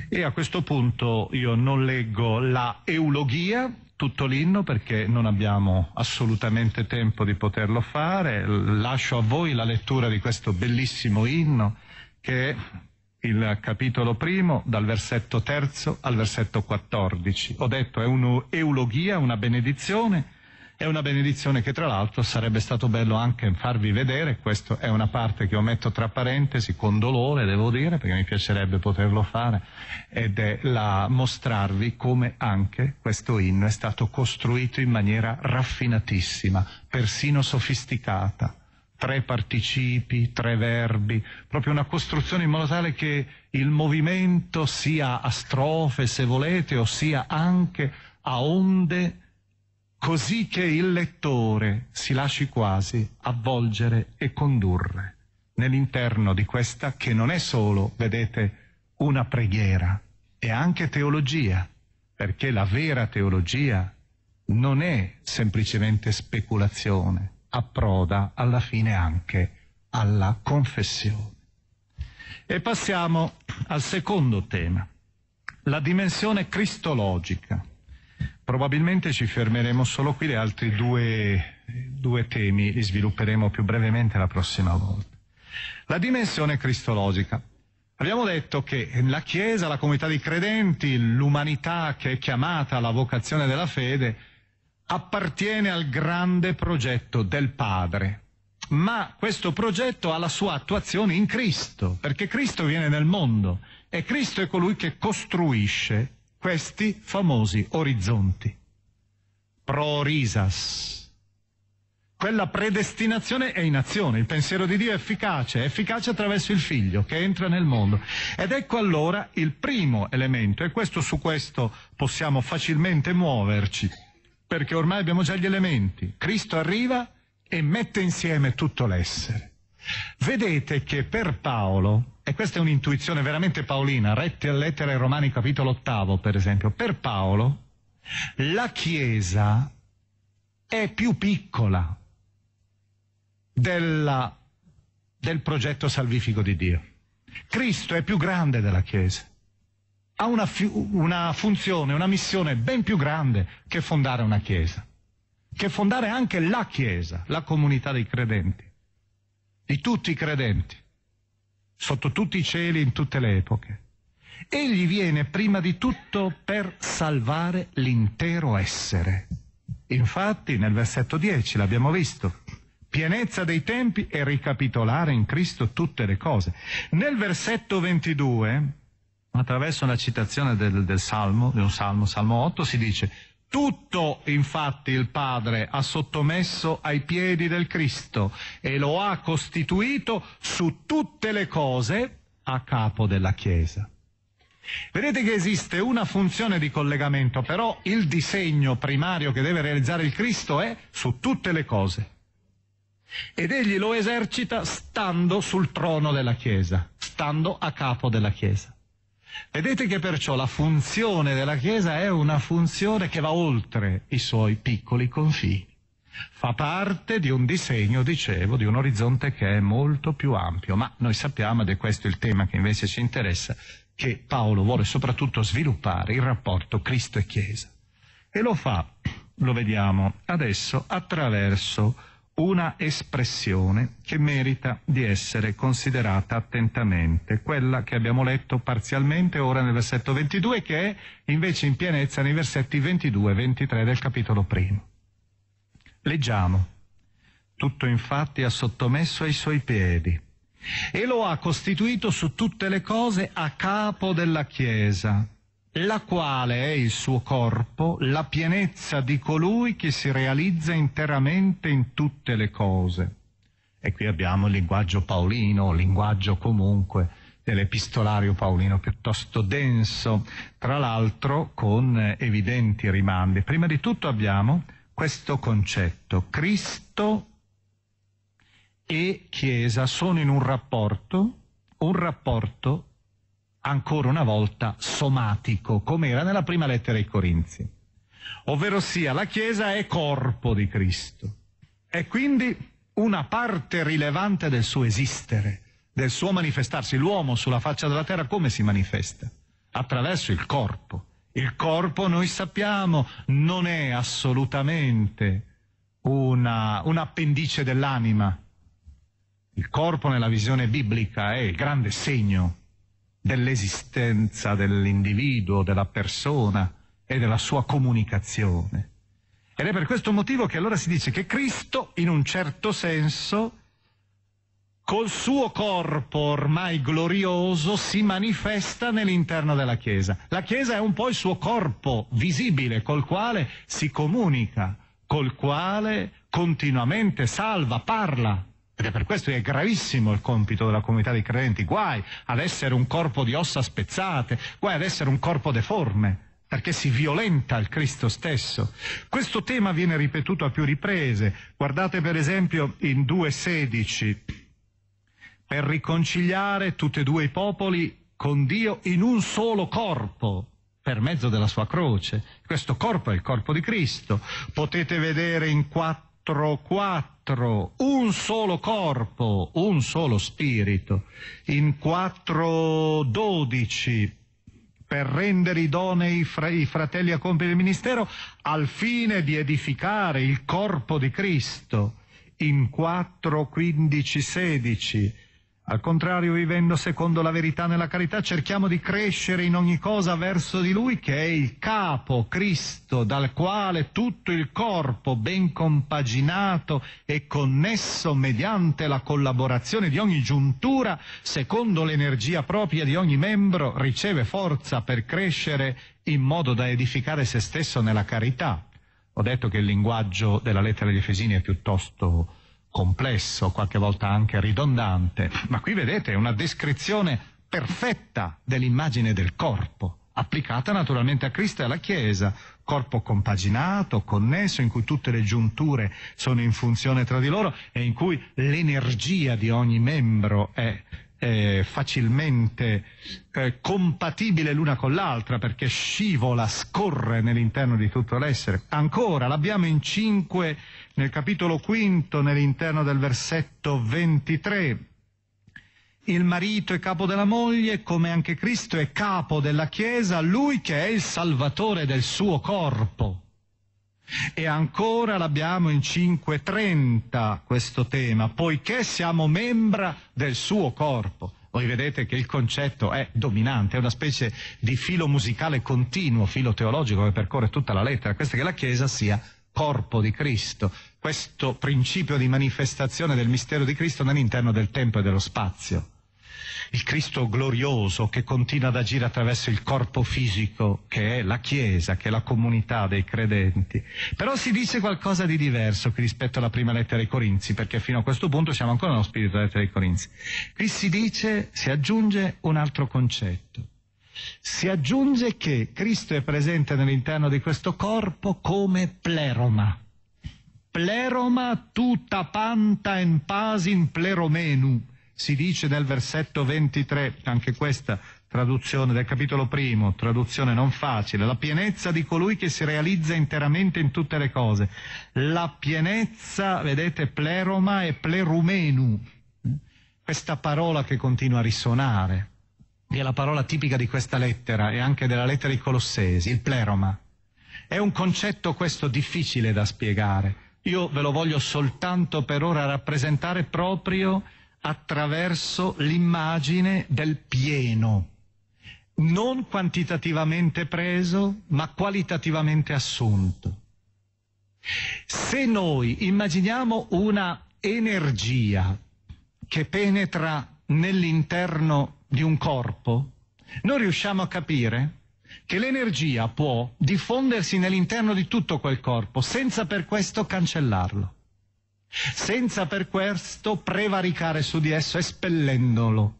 E a questo punto io non leggo la eulogia, tutto l'inno perché non abbiamo assolutamente tempo di poterlo fare, lascio a voi la lettura di questo bellissimo inno che è il capitolo primo dal versetto terzo al versetto quattordici. Ho detto è un'eulogia, una benedizione è una benedizione che tra l'altro sarebbe stato bello anche farvi vedere, questa è una parte che metto tra parentesi, con dolore devo dire, perché mi piacerebbe poterlo fare, ed è la mostrarvi come anche questo inno è stato costruito in maniera raffinatissima, persino sofisticata tre participi, tre verbi, proprio una costruzione in modo tale che il movimento sia a strofe se volete o sia anche a onde così che il lettore si lasci quasi avvolgere e condurre nell'interno di questa che non è solo, vedete, una preghiera, è anche teologia, perché la vera teologia non è semplicemente speculazione, approda alla fine anche alla confessione. E passiamo al secondo tema, la dimensione cristologica. Probabilmente ci fermeremo solo qui, le altri due, due temi li svilupperemo più brevemente la prossima volta. La dimensione cristologica. Abbiamo detto che la Chiesa, la comunità di credenti, l'umanità che è chiamata alla vocazione della fede, appartiene al grande progetto del Padre. Ma questo progetto ha la sua attuazione in Cristo, perché Cristo viene nel mondo e Cristo è colui che costruisce questi famosi orizzonti. Pro risas. Quella predestinazione è in azione, il pensiero di Dio è efficace, è efficace attraverso il figlio che entra nel mondo. Ed ecco allora il primo elemento, e questo su questo possiamo facilmente muoverci, perché ormai abbiamo già gli elementi. Cristo arriva e mette insieme tutto l'essere. Vedete che per Paolo e questa è un'intuizione veramente paolina, rette a lettere ai Romani capitolo ottavo per esempio, per Paolo la Chiesa è più piccola della, del progetto salvifico di Dio. Cristo è più grande della Chiesa, ha una, una funzione, una missione ben più grande che fondare una Chiesa, che fondare anche la Chiesa, la comunità dei credenti, di tutti i credenti sotto tutti i cieli, in tutte le epoche. Egli viene prima di tutto per salvare l'intero essere. Infatti nel versetto 10 l'abbiamo visto, pienezza dei tempi e ricapitolare in Cristo tutte le cose. Nel versetto 22, attraverso la citazione del, del Salmo, di un Salmo, Salmo 8, si dice tutto infatti il Padre ha sottomesso ai piedi del Cristo e lo ha costituito su tutte le cose a capo della Chiesa. Vedete che esiste una funzione di collegamento, però il disegno primario che deve realizzare il Cristo è su tutte le cose. Ed egli lo esercita stando sul trono della Chiesa, stando a capo della Chiesa. Vedete che perciò la funzione della Chiesa è una funzione che va oltre i suoi piccoli confini. Fa parte di un disegno, dicevo, di un orizzonte che è molto più ampio, ma noi sappiamo, ed è questo il tema che invece ci interessa, che Paolo vuole soprattutto sviluppare il rapporto Cristo e Chiesa. E lo fa, lo vediamo adesso, attraverso una espressione che merita di essere considerata attentamente, quella che abbiamo letto parzialmente ora nel versetto 22 che è invece in pienezza nei versetti 22 e 23 del capitolo primo. Leggiamo. Tutto infatti ha sottomesso ai suoi piedi e lo ha costituito su tutte le cose a capo della Chiesa, la quale è il suo corpo, la pienezza di colui che si realizza interamente in tutte le cose. E qui abbiamo il linguaggio paolino, linguaggio comunque dell'epistolario paolino piuttosto denso, tra l'altro con evidenti rimandi. Prima di tutto abbiamo questo concetto, Cristo e Chiesa sono in un rapporto, un rapporto ancora una volta somatico, come era nella prima lettera ai Corinzi. Ovvero sia, la Chiesa è corpo di Cristo. È quindi una parte rilevante del suo esistere, del suo manifestarsi. L'uomo sulla faccia della terra come si manifesta? Attraverso il corpo. Il corpo, noi sappiamo, non è assolutamente una, un appendice dell'anima. Il corpo nella visione biblica è il grande segno dell'esistenza dell'individuo, della persona e della sua comunicazione. Ed è per questo motivo che allora si dice che Cristo, in un certo senso, col suo corpo ormai glorioso si manifesta nell'interno della Chiesa. La Chiesa è un po' il suo corpo visibile col quale si comunica, col quale continuamente salva, parla, ed è per questo che è gravissimo il compito della comunità dei credenti. Guai ad essere un corpo di ossa spezzate, guai ad essere un corpo deforme, perché si violenta il Cristo stesso. Questo tema viene ripetuto a più riprese. Guardate per esempio in 2.16. Per riconciliare tutti e due i popoli con Dio in un solo corpo, per mezzo della sua croce. Questo corpo è il corpo di Cristo. Potete vedere in 4 quattro, quattro, un solo corpo, un solo spirito, in quattro dodici per rendere idonei fra i fratelli a compiere il ministero al fine di edificare il corpo di Cristo in 4, 15, 16 al contrario, vivendo secondo la verità nella carità, cerchiamo di crescere in ogni cosa verso di Lui, che è il capo, Cristo, dal quale tutto il corpo, ben compaginato e connesso mediante la collaborazione di ogni giuntura, secondo l'energia propria di ogni membro, riceve forza per crescere in modo da edificare se stesso nella carità. Ho detto che il linguaggio della lettera agli Efesini è piuttosto complesso, qualche volta anche ridondante, ma qui vedete una descrizione perfetta dell'immagine del corpo, applicata naturalmente a Cristo e alla Chiesa, corpo compaginato, connesso, in cui tutte le giunture sono in funzione tra di loro e in cui l'energia di ogni membro è eh, facilmente eh, compatibile l'una con l'altra perché scivola, scorre nell'interno di tutto l'essere. Ancora, l'abbiamo in 5 nel capitolo quinto, nell'interno del versetto 23. Il marito è capo della moglie, come anche Cristo è capo della Chiesa, lui che è il salvatore del suo corpo. E ancora l'abbiamo in 5.30 questo tema, poiché siamo membra del suo corpo. Voi vedete che il concetto è dominante, è una specie di filo musicale continuo, filo teologico che percorre tutta la lettera. Questo è che la Chiesa sia corpo di Cristo, questo principio di manifestazione del mistero di Cristo nell'interno del tempo e dello spazio il Cristo glorioso che continua ad agire attraverso il corpo fisico che è la Chiesa, che è la comunità dei credenti. Però si dice qualcosa di diverso rispetto alla prima lettera ai Corinzi, perché fino a questo punto siamo ancora nello spirito della lettera ai Corinzi. Qui si dice, si aggiunge un altro concetto. Si aggiunge che Cristo è presente nell'interno di questo corpo come pleroma. Pleroma tutta panta en pasin pleromenu si dice nel versetto 23, anche questa traduzione del capitolo primo, traduzione non facile, la pienezza di colui che si realizza interamente in tutte le cose. La pienezza, vedete, pleroma e plerumenu, questa parola che continua a risuonare, è la parola tipica di questa lettera e anche della lettera ai Colossesi, il pleroma. È un concetto questo difficile da spiegare. Io ve lo voglio soltanto per ora rappresentare proprio attraverso l'immagine del pieno, non quantitativamente preso, ma qualitativamente assunto. Se noi immaginiamo una energia che penetra nell'interno di un corpo, noi riusciamo a capire che l'energia può diffondersi nell'interno di tutto quel corpo senza per questo cancellarlo senza per questo prevaricare su di esso, espellendolo,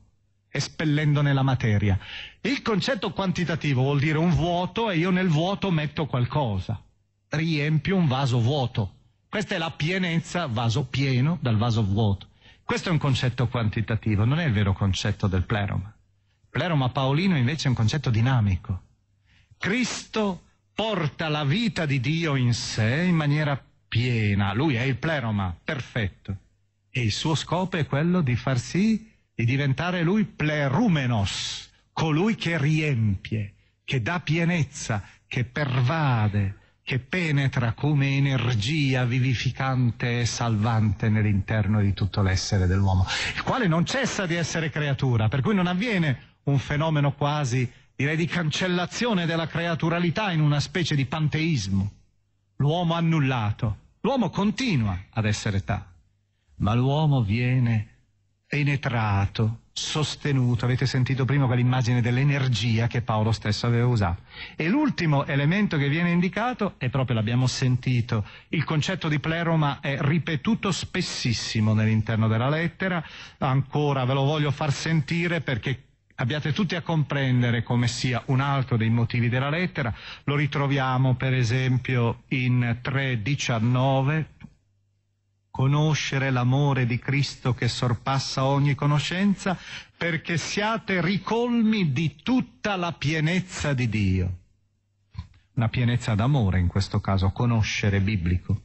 espellendone la materia. Il concetto quantitativo vuol dire un vuoto e io nel vuoto metto qualcosa, riempio un vaso vuoto. Questa è la pienezza, vaso pieno dal vaso vuoto. Questo è un concetto quantitativo, non è il vero concetto del pleroma. Il pleroma paolino invece è un concetto dinamico. Cristo porta la vita di Dio in sé in maniera piena, lui è il pleroma, perfetto. E il suo scopo è quello di far sì di diventare lui plerumenos, colui che riempie, che dà pienezza, che pervade, che penetra come energia vivificante e salvante nell'interno di tutto l'essere dell'uomo, il quale non cessa di essere creatura, per cui non avviene un fenomeno quasi, direi, di cancellazione della creaturalità in una specie di panteismo. L'uomo annullato, L'uomo continua ad essere tale, ma l'uomo viene penetrato, sostenuto. Avete sentito prima quell'immagine dell'energia che Paolo stesso aveva usato. E l'ultimo elemento che viene indicato è proprio, l'abbiamo sentito, il concetto di pleroma è ripetuto spessissimo nell'interno della lettera, ancora ve lo voglio far sentire perché abbiate tutti a comprendere come sia un altro dei motivi della lettera. Lo ritroviamo per esempio in 3.19, conoscere l'amore di Cristo che sorpassa ogni conoscenza, perché siate ricolmi di tutta la pienezza di Dio. Una pienezza d'amore in questo caso, conoscere biblico.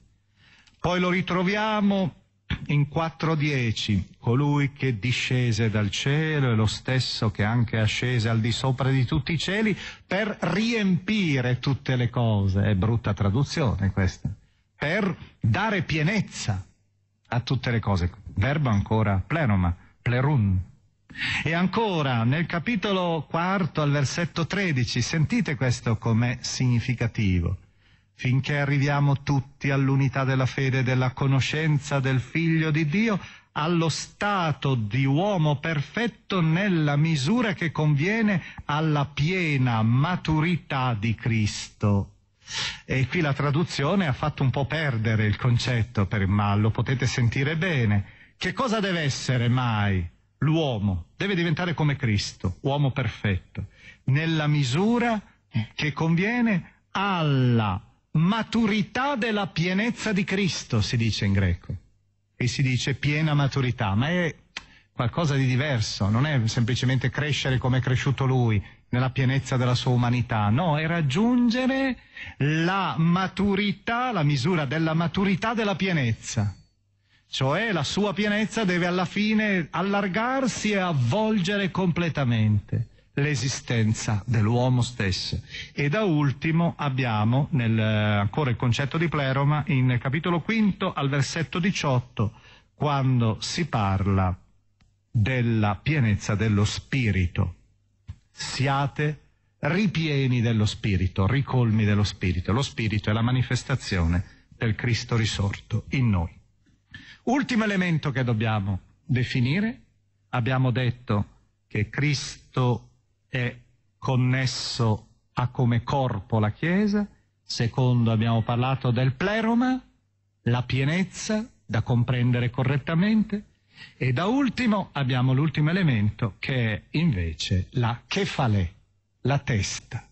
Poi lo ritroviamo in 4.10 colui che discese dal cielo è lo stesso che anche ascese al di sopra di tutti i cieli per riempire tutte le cose, è brutta traduzione questa, per dare pienezza a tutte le cose, verbo ancora plenoma, plerun. E ancora nel capitolo quarto al versetto 13, sentite questo com'è significativo finché arriviamo tutti all'unità della fede e della conoscenza del Figlio di Dio, allo stato di uomo perfetto nella misura che conviene alla piena maturità di Cristo. E qui la traduzione ha fatto un po' perdere il concetto, per, ma lo potete sentire bene. Che cosa deve essere mai l'uomo? Deve diventare come Cristo, uomo perfetto, nella misura che conviene alla maturità della pienezza di Cristo, si dice in greco. E si dice piena maturità, ma è qualcosa di diverso, non è semplicemente crescere come è cresciuto lui, nella pienezza della sua umanità, no, è raggiungere la maturità, la misura della maturità della pienezza. Cioè la sua pienezza deve alla fine allargarsi e avvolgere completamente l'esistenza dell'uomo stesso. E da ultimo abbiamo nel, ancora il concetto di pleroma in capitolo quinto al versetto 18 quando si parla della pienezza dello spirito. Siate ripieni dello spirito, ricolmi dello spirito. Lo spirito è la manifestazione del Cristo risorto in noi. Ultimo elemento che dobbiamo definire, abbiamo detto che Cristo è connesso a come corpo la Chiesa, secondo abbiamo parlato del pleroma, la pienezza da comprendere correttamente, e da ultimo abbiamo l'ultimo elemento che è invece la chefalè, la testa.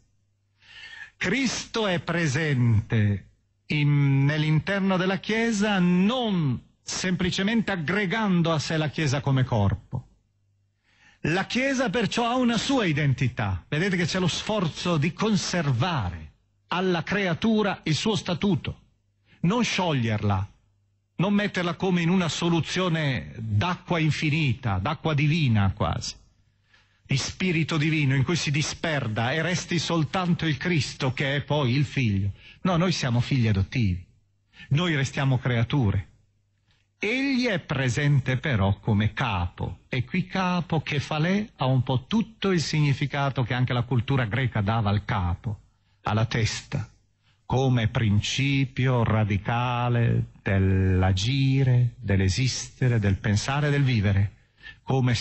Cristo è presente in, nell'interno della Chiesa non semplicemente aggregando a sé la Chiesa come corpo, la Chiesa perciò ha una sua identità. Vedete che c'è lo sforzo di conservare alla creatura il suo statuto, non scioglierla, non metterla come in una soluzione d'acqua infinita, d'acqua divina quasi, di spirito divino in cui si disperda e resti soltanto il Cristo che è poi il figlio. No, noi siamo figli adottivi, noi restiamo creature. Egli è presente però come capo e qui capo, kefalè, ha un po' tutto il significato che anche la cultura greca dava al capo, alla testa, come principio radicale dell'agire, dell'esistere, del pensare, del vivere, come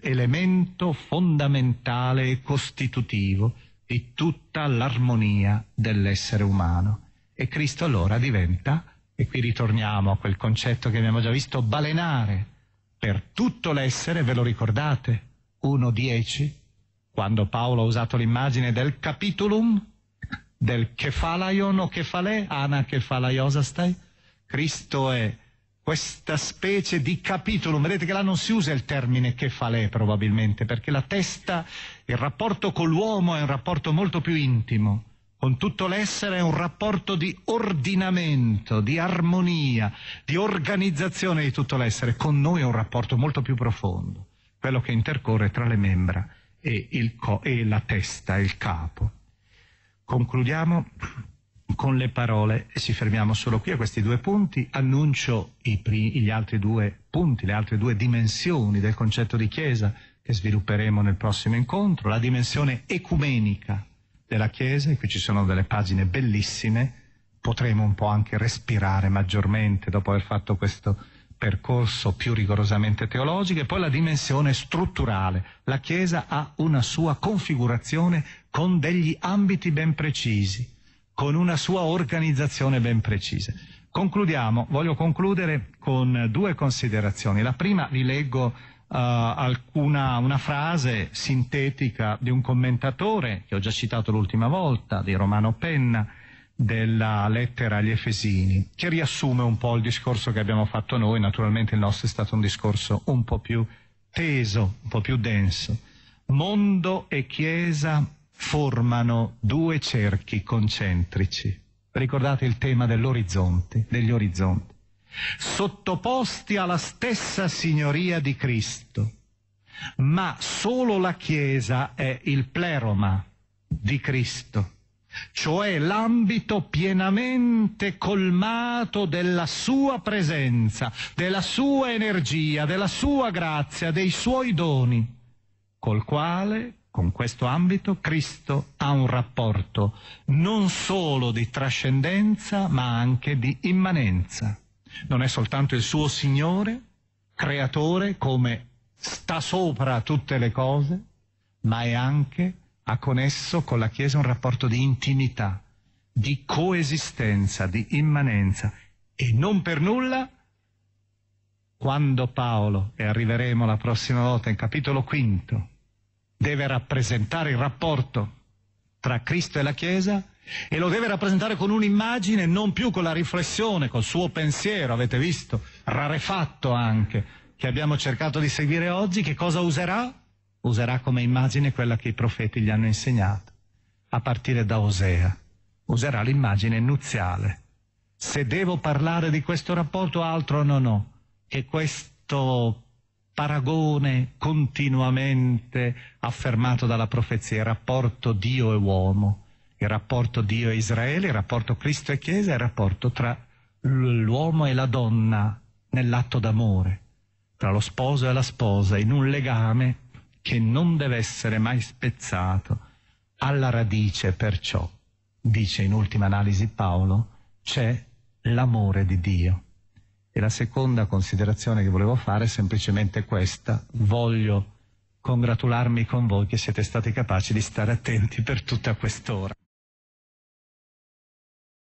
elemento fondamentale e costitutivo di tutta l'armonia dell'essere umano. E Cristo allora diventa e qui ritorniamo a quel concetto che abbiamo già visto balenare per tutto l'essere, ve lo ricordate? 1.10, quando Paolo ha usato l'immagine del capitulum, del kefalaion o kefalè, ana kefalaiosastai, Cristo è questa specie di capitulum, vedete che là non si usa il termine kefalè probabilmente, perché la testa, il rapporto con l'uomo è un rapporto molto più intimo, con tutto l'essere è un rapporto di ordinamento, di armonia, di organizzazione di tutto l'essere, con noi è un rapporto molto più profondo, quello che intercorre tra le membra e, e la testa, il capo. Concludiamo con le parole e ci fermiamo solo qui a questi due punti, annuncio gli altri due punti, le altre due dimensioni del concetto di Chiesa che svilupperemo nel prossimo incontro, la dimensione ecumenica della Chiesa, e qui ci sono delle pagine bellissime, potremo un po' anche respirare maggiormente dopo aver fatto questo percorso più rigorosamente teologico e poi la dimensione strutturale. La Chiesa ha una sua configurazione con degli ambiti ben precisi, con una sua organizzazione ben precisa. Concludiamo, voglio concludere con due considerazioni. La prima vi leggo eh, alcuna, una frase sintetica di un commentatore, che ho già citato l'ultima volta, di Romano Penna, della lettera agli Efesini, che riassume un po' il discorso che abbiamo fatto noi, naturalmente il nostro è stato un discorso un po' più teso, un po' più denso. Mondo e Chiesa formano due cerchi concentrici. Ricordate il tema dell'orizzonte, degli orizzonti sottoposti alla stessa signoria di Cristo, ma solo la Chiesa è il pleroma di Cristo, cioè l'ambito pienamente colmato della sua presenza, della sua energia, della sua grazia, dei suoi doni, col quale con questo ambito Cristo ha un rapporto non solo di trascendenza ma anche di immanenza non è soltanto il suo Signore, creatore, come sta sopra tutte le cose, ma è anche, ha con esso, con la Chiesa, un rapporto di intimità, di coesistenza, di immanenza. E non per nulla, quando Paolo, e arriveremo la prossima volta in capitolo quinto, deve rappresentare il rapporto tra Cristo e la Chiesa, e lo deve rappresentare con un'immagine, non più con la riflessione, col suo pensiero, avete visto, rarefatto anche, che abbiamo cercato di seguire oggi, che cosa userà? Userà come immagine quella che i profeti gli hanno insegnato, a partire da Osea. Userà l'immagine nuziale. Se devo parlare di questo rapporto, altro non ho che questo paragone continuamente affermato dalla profezia, il rapporto Dio e uomo il rapporto Dio e Israele, il rapporto Cristo e Chiesa, il rapporto tra l'uomo e la donna nell'atto d'amore, tra lo sposo e la sposa, in un legame che non deve essere mai spezzato. Alla radice, perciò, dice in ultima analisi Paolo, c'è l'amore di Dio. E la seconda considerazione che volevo fare è semplicemente questa. Voglio congratularmi con voi che siete stati capaci di stare attenti per tutta quest'ora.